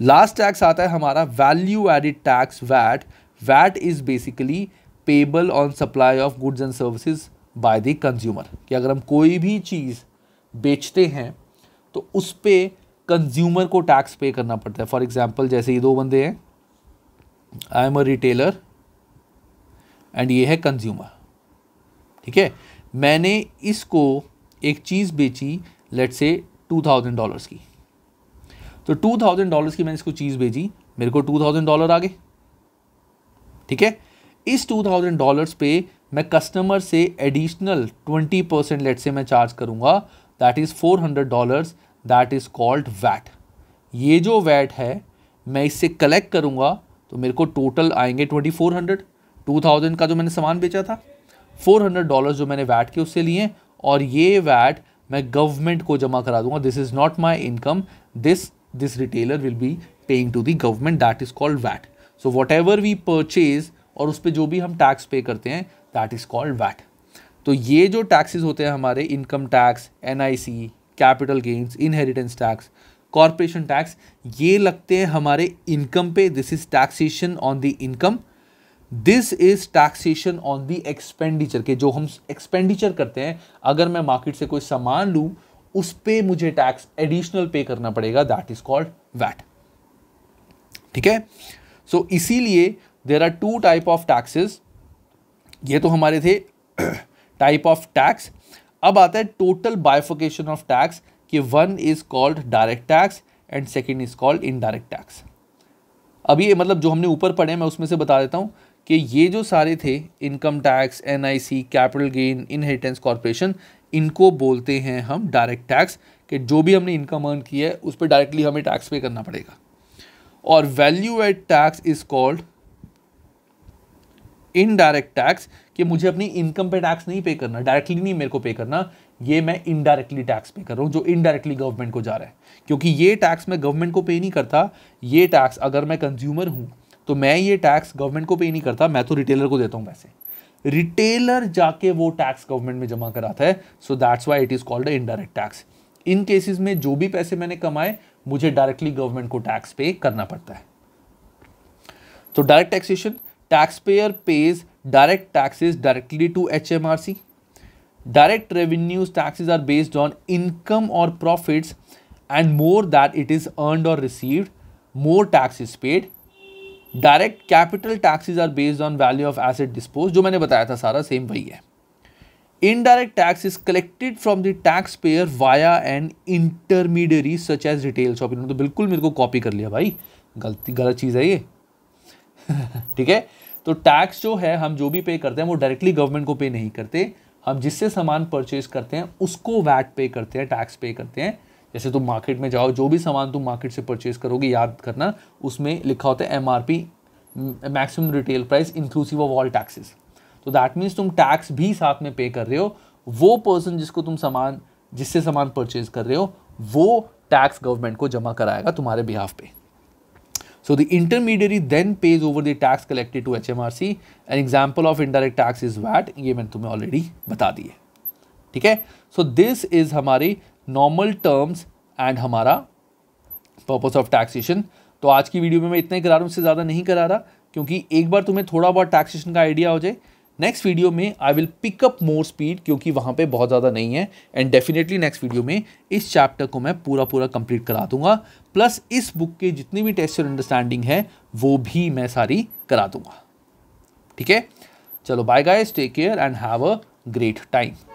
last tax आता है हमारा value added tax VAT VAT is basically payable on supply of goods and services by the consumer कि अगर हम कोई भी चीज़ बेचते हैं तो उस पर कंज्यूमर को टैक्स पे करना पड़ता है फॉर एग्जाम्पल जैसे ये दो बंदे हैं I am a retailer and ये है कंज्यूमर ठीक है मैंने इसको एक चीज़ बेची late say two thousand dollars की तो टू थाउजेंड डॉलर्स की मैंने इसको चीज़ बेची मेरे को टू थाउजेंड डॉलर आ गए ठीक है इस टू थाउजेंड डॉलर्स पे मैं कस्टमर से एडिशनल ट्वेंटी परसेंट लेट से मैं चार्ज करूँगा that is four hundred dollars that is called VAT ये जो वैट है मैं इससे कलेक्ट करूँगा तो मेरे को टोटल आएंगे twenty four hundred two thousand का जो मैंने सामान बेचा था फोर हंड्रेड डॉलर जो मैंने वैट के उससे लिए और ये वैट मैं गवर्नमेंट को जमा करा दूंगा this is not my income this this retailer will be paying to the government that is called VAT so whatever we purchase और उस पर जो भी हम टैक्स पे करते हैं दैट इज़ कॉल्ड वैट तो ये जो टैक्सेस होते हैं हमारे income tax N I C capital gains inheritance tax corporation tax ये लगते हैं हमारे इनकम पे this is taxation on the income this is taxation on the expenditure के जो हम एक्सपेंडिचर करते हैं अगर मैं मार्केट से कोई सामान लूँ उस पर मुझे टैक्स एडिशनल पे करना पड़ेगा दैट इज कॉल्ड वैट ठीक है सो so, इसीलिए there are two type of taxes ये तो हमारे थे टाइप ऑफ टैक्स अब आता है टोटल बायोफोकेशन ऑफ टैक्स कि one is called direct tax and second is called indirect tax अब ये मतलब जो हमने ऊपर पढ़े मैं उसमें से बता देता हूँ कि ये जो सारे थे income tax NIC capital gain inheritance corporation इनको बोलते हैं हम डायरेक्ट टैक्स कि जो भी हमने इनकम अर्न किया है उस पर डायरेक्टली हमें टैक्स पे करना पड़ेगा और value add tax is called indirect tax कि मुझे अपनी इनकम पे टैक्स नहीं पे करना डायरेक्टली नहीं मेरे को पे करना ये मैं इनडायरेक्टली टैक्स पे कर रहा हूँ जो इनडायरेक्टली गवर्नमेंट को जा रहा है क्योंकि ये टैक्स मैं गवर्नमेंट को पे नहीं करता ये टैक्स अगर मैं कंज्यूमर हूँ तो मैं ये टैक्स गवर्नमेंट को पे नहीं करता मैं तो रिटेलर को देता हूँ पैसे रिटेलर जाके वो टैक्स गवर्नमेंट में जमा कराता है so that's why it is called a indirect tax इन केसेस में जो भी पैसे मैंने कमाए मुझे डायरेक्टली गवर्नमेंट को टैक्स पे करना पड़ता है तो direct taxation tax payer pays direct taxes directly to H M R C direct revenues taxes are based on income or profits and more that it is earned or received more tax is paid direct capital taxes are based on value of asset dispose जो मैंने बताया था सारा same वही है indirect tax is collected from the tax payer via an intermediary such as retail shop इन्होंने तो बिल्कुल मेरे को कॉपी कर लिया भाई गलती गलत चीज़ है ये ठीक है तो टैक्स जो है हम जो भी पे करते हैं वो डायरेक्टली गवर्नमेंट को पे नहीं करते हम जिससे सामान परचेज करते हैं उसको वैट पे करते हैं टैक्स पे करते हैं जैसे तुम मार्केट में जाओ जो भी सामान तुम मार्केट से परचेज करोगे याद करना उसमें लिखा होता है M R P maximum retail price inclusive of all taxes तो दैट मीन्स तुम टैक्स भी साथ में पे कर रहे हो वो पर्सन जिसको तुम सामान जिससे सामान परचेज कर रहे हो वो टैक्स गवर्नमेंट को जमा कराएगा तुम्हारे बिहाफ पे So the intermediary then pays over the tax collected to HMRC. An example of indirect tax is VAT. ये मैंने तुम्हें already बता दी है ठीक है सो दिस इज हमारे नॉर्मल टर्म्स एंड हमारा पर्पस ऑफ टैक्सेशन तो आज की वीडियो में मैं इतना ही करा रहा हूँ इससे ज़्यादा नहीं करा रहा क्योंकि एक बार तुम्हें थोड़ा बहुत टैक्सेशन का आइडिया हो जाए नेक्स्ट वीडियो में I will pick up more speed क्योंकि वहाँ पे बहुत ज़्यादा नहीं है एंड डेफिनेटली नेक्स्ट वीडियो में इस चैप्टर को मैं पूरा पूरा कंप्लीट करा दूंगा प्लस इस बुक के जितनी भी टेस्ट अंडरस्टैंडिंग है वो भी मैं सारी करा दूंगा ठीक है चलो bye guys take care and have a great time